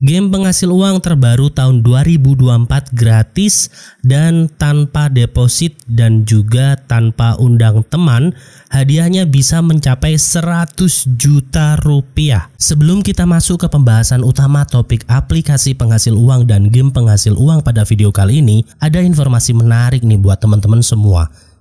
Game penghasil uang terbaru tahun 2024 gratis dan tanpa deposit dan juga tanpa undang teman, hadiahnya bisa mencapai 100 juta rupiah. Sebelum kita masuk ke pembahasan utama topik aplikasi penghasil uang dan game penghasil uang pada video kali ini, ada informasi menarik nih buat teman-teman semua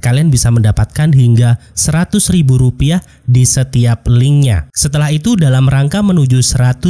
kalian bisa mendapatkan hingga Rp100.000 di setiap linknya. Setelah itu dalam rangka menuju 100.000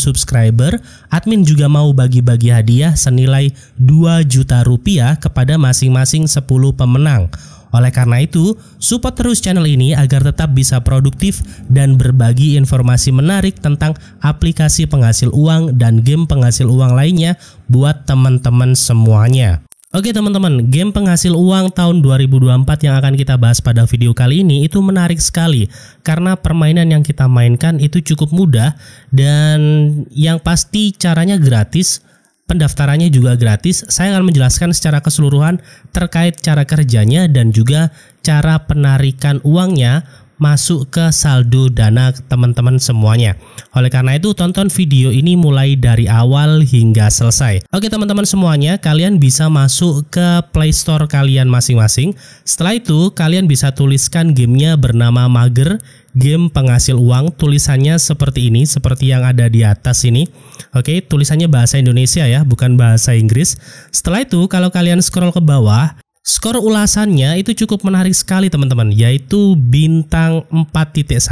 subscriber, admin juga mau bagi-bagi hadiah senilai rp juta rupiah kepada masing-masing 10 pemenang. Oleh karena itu, support terus channel ini agar tetap bisa produktif dan berbagi informasi menarik tentang aplikasi penghasil uang dan game penghasil uang lainnya buat teman-teman semuanya. Oke teman-teman, game penghasil uang tahun 2024 yang akan kita bahas pada video kali ini itu menarik sekali karena permainan yang kita mainkan itu cukup mudah dan yang pasti caranya gratis, pendaftarannya juga gratis. Saya akan menjelaskan secara keseluruhan terkait cara kerjanya dan juga cara penarikan uangnya masuk ke saldo dana teman-teman semuanya. Oleh karena itu, tonton video ini mulai dari awal hingga selesai. Oke teman-teman semuanya, kalian bisa masuk ke Play Store kalian masing-masing. Setelah itu, kalian bisa tuliskan gamenya bernama Mager, game penghasil uang. Tulisannya seperti ini, seperti yang ada di atas ini. Oke, tulisannya bahasa Indonesia ya, bukan bahasa Inggris. Setelah itu, kalau kalian scroll ke bawah, Skor ulasannya itu cukup menarik sekali teman-teman, yaitu bintang 4.1.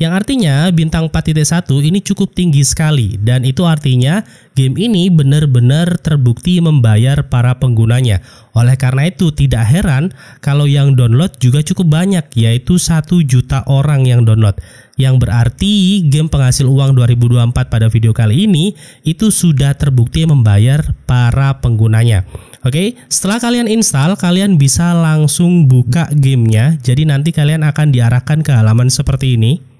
Yang artinya bintang 4.1 ini cukup tinggi sekali dan itu artinya Game ini benar-benar terbukti membayar para penggunanya. Oleh karena itu, tidak heran kalau yang download juga cukup banyak, yaitu satu juta orang yang download. Yang berarti game penghasil uang 2024 pada video kali ini itu sudah terbukti membayar para penggunanya. Oke, setelah kalian install, kalian bisa langsung buka gamenya. Jadi nanti kalian akan diarahkan ke halaman seperti ini.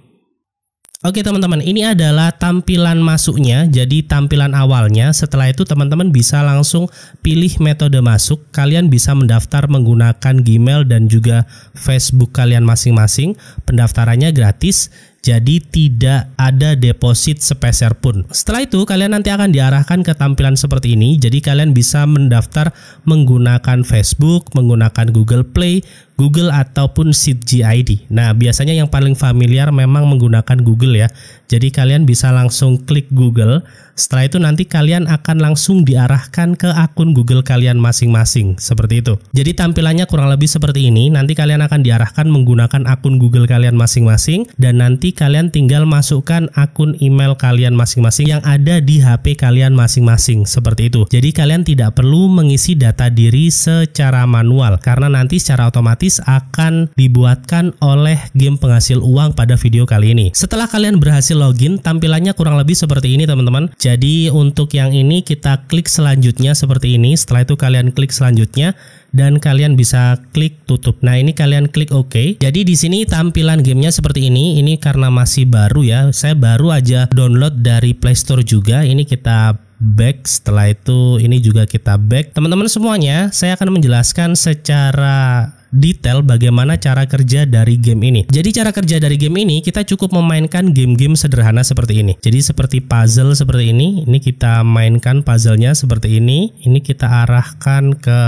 Oke teman-teman, ini adalah tampilan masuknya, jadi tampilan awalnya. Setelah itu teman-teman bisa langsung pilih metode masuk. Kalian bisa mendaftar menggunakan Gmail dan juga Facebook kalian masing-masing. Pendaftarannya gratis, jadi tidak ada deposit sepeser pun. Setelah itu kalian nanti akan diarahkan ke tampilan seperti ini. Jadi kalian bisa mendaftar menggunakan Facebook, menggunakan Google Play, Google ataupun SeedGID. Nah, biasanya yang paling familiar memang menggunakan Google ya. Jadi kalian bisa langsung klik Google. Setelah itu nanti kalian akan langsung diarahkan ke akun Google kalian masing-masing, seperti itu. Jadi tampilannya kurang lebih seperti ini. Nanti kalian akan diarahkan menggunakan akun Google kalian masing-masing dan nanti kalian tinggal masukkan akun email kalian masing-masing yang ada di HP kalian masing-masing, seperti itu. Jadi kalian tidak perlu mengisi data diri secara manual karena nanti secara otomatis otomatis akan dibuatkan oleh game penghasil uang pada video kali ini. Setelah kalian berhasil login, tampilannya kurang lebih seperti ini teman-teman. Jadi untuk yang ini kita klik selanjutnya seperti ini. Setelah itu kalian klik selanjutnya dan kalian bisa klik tutup. Nah, ini kalian klik OK. Jadi di sini tampilan gamenya seperti ini. Ini karena masih baru ya. Saya baru aja download dari Play Store juga. Ini kita back setelah itu ini juga kita back teman-teman semuanya saya akan menjelaskan secara detail bagaimana cara kerja dari game ini. Jadi cara kerja dari game ini kita cukup memainkan game-game sederhana seperti ini. Jadi seperti puzzle seperti ini, ini kita mainkan puzzlenya seperti ini, ini kita arahkan ke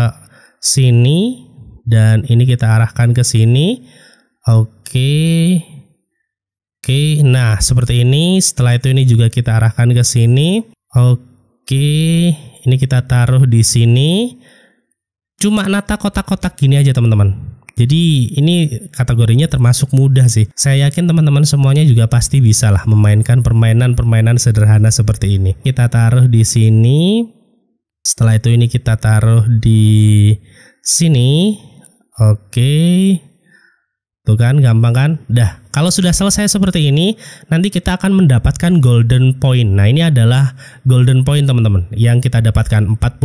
sini dan ini kita arahkan ke sini. Oke. Oke, nah seperti ini. Setelah itu ini juga kita arahkan ke sini. Oke, ini kita taruh di sini cuma nata kotak-kotak gini aja teman-teman. Jadi ini kategorinya termasuk mudah sih. Saya yakin teman-teman semuanya juga pasti bisa lah memainkan permainan-permainan sederhana seperti ini. Kita taruh di sini. Setelah itu ini kita taruh di sini. Oke. Tuh kan, gampang kan? Dah, kalau sudah selesai seperti ini, nanti kita akan mendapatkan golden point. Nah, ini adalah golden point teman-teman yang kita dapatkan 45.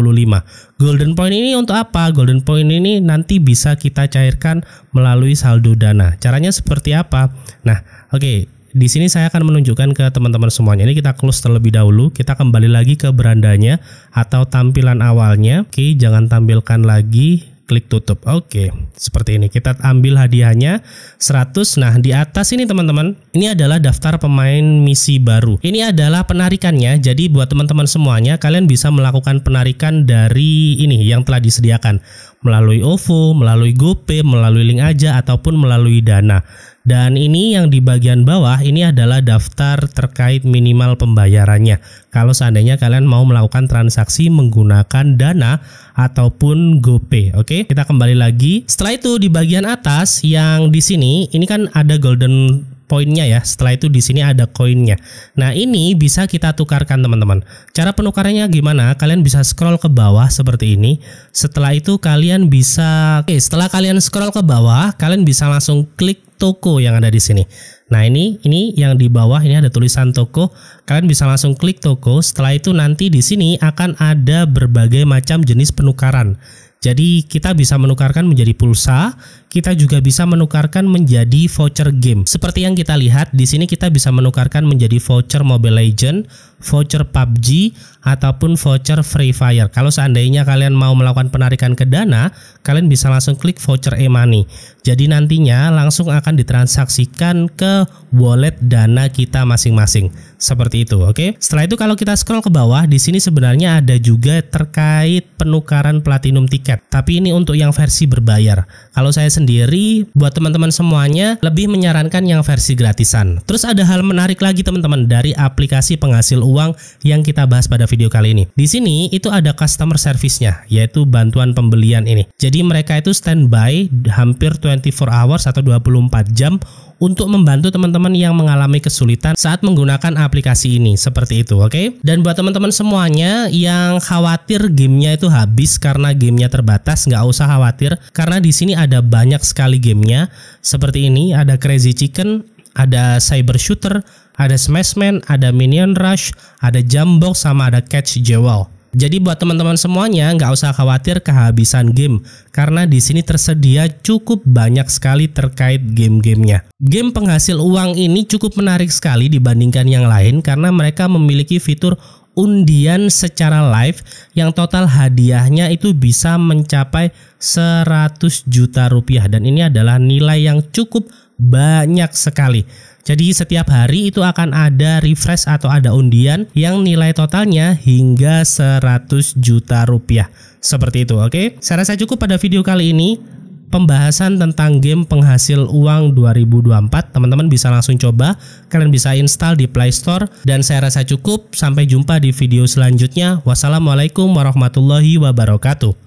Golden point ini untuk apa? Golden point ini nanti bisa kita cairkan melalui saldo dana. Caranya seperti apa? Nah, oke. Okay. Di sini saya akan menunjukkan ke teman-teman semuanya. Ini kita close terlebih dahulu. Kita kembali lagi ke berandanya atau tampilan awalnya. Oke, okay, jangan tampilkan lagi klik tutup. Oke, seperti ini. Kita ambil hadiahnya 100. Nah, di atas ini teman-teman, ini adalah daftar pemain misi baru. Ini adalah penarikannya. Jadi buat teman-teman semuanya, kalian bisa melakukan penarikan dari ini yang telah disediakan melalui OVO, melalui GoPay, melalui link aja ataupun melalui Dana. Dan ini yang di bagian bawah ini adalah daftar terkait minimal pembayarannya. Kalau seandainya kalian mau melakukan transaksi menggunakan Dana ataupun GoPay, oke? Kita kembali lagi. Setelah itu di bagian atas yang di sini ini kan ada golden poinnya ya. Setelah itu di sini ada koinnya. Nah, ini bisa kita tukarkan teman-teman. Cara penukarannya gimana? Kalian bisa scroll ke bawah seperti ini. Setelah itu kalian bisa Oke, setelah kalian scroll ke bawah, kalian bisa langsung klik toko yang ada di sini. Nah, ini ini yang di bawah ini ada tulisan toko. Kalian bisa langsung klik toko. Setelah itu nanti di sini akan ada berbagai macam jenis penukaran. Jadi kita bisa menukarkan menjadi pulsa, kita juga bisa menukarkan menjadi voucher game. Seperti yang kita lihat, di sini kita bisa menukarkan menjadi voucher Mobile Legend, voucher PUBG, ataupun voucher Free Fire. Kalau seandainya kalian mau melakukan penarikan ke Dana, kalian bisa langsung klik voucher e-money. Jadi nantinya langsung akan ditransaksikan ke wallet Dana kita masing-masing. Seperti itu, oke? Okay? Setelah itu kalau kita scroll ke bawah, di sini sebenarnya ada juga terkait penukaran platinum tiket. Tapi ini untuk yang versi berbayar. Kalau saya sendiri buat teman-teman semuanya lebih menyarankan yang versi gratisan. Terus ada hal menarik lagi teman-teman dari aplikasi penghasil uang yang kita bahas pada video kali ini. Di sini itu ada customer service-nya yaitu bantuan pembelian ini. Jadi mereka itu standby hampir 24 hours atau 24 jam untuk membantu teman-teman yang mengalami kesulitan saat menggunakan aplikasi ini seperti itu oke okay? dan buat teman-teman semuanya yang khawatir gamenya itu habis karena gamenya terbatas nggak usah khawatir karena di sini ada banyak sekali gamenya seperti ini ada Crazy Chicken ada Cyber Shooter ada Smashman ada Minion Rush ada Jump sama ada Catch Jewel jadi buat teman-teman semuanya nggak usah khawatir kehabisan game karena di sini tersedia cukup banyak sekali terkait game-gamenya. Game penghasil uang ini cukup menarik sekali dibandingkan yang lain karena mereka memiliki fitur undian secara live yang total hadiahnya itu bisa mencapai 100 juta rupiah dan ini adalah nilai yang cukup banyak sekali. Jadi setiap hari itu akan ada refresh atau ada undian yang nilai totalnya hingga 100 juta rupiah. Seperti itu, oke? Okay? Saya rasa cukup pada video kali ini pembahasan tentang game penghasil uang 2024. Teman-teman bisa langsung coba, kalian bisa install di Play Store dan saya rasa cukup. Sampai jumpa di video selanjutnya. Wassalamualaikum warahmatullahi wabarakatuh.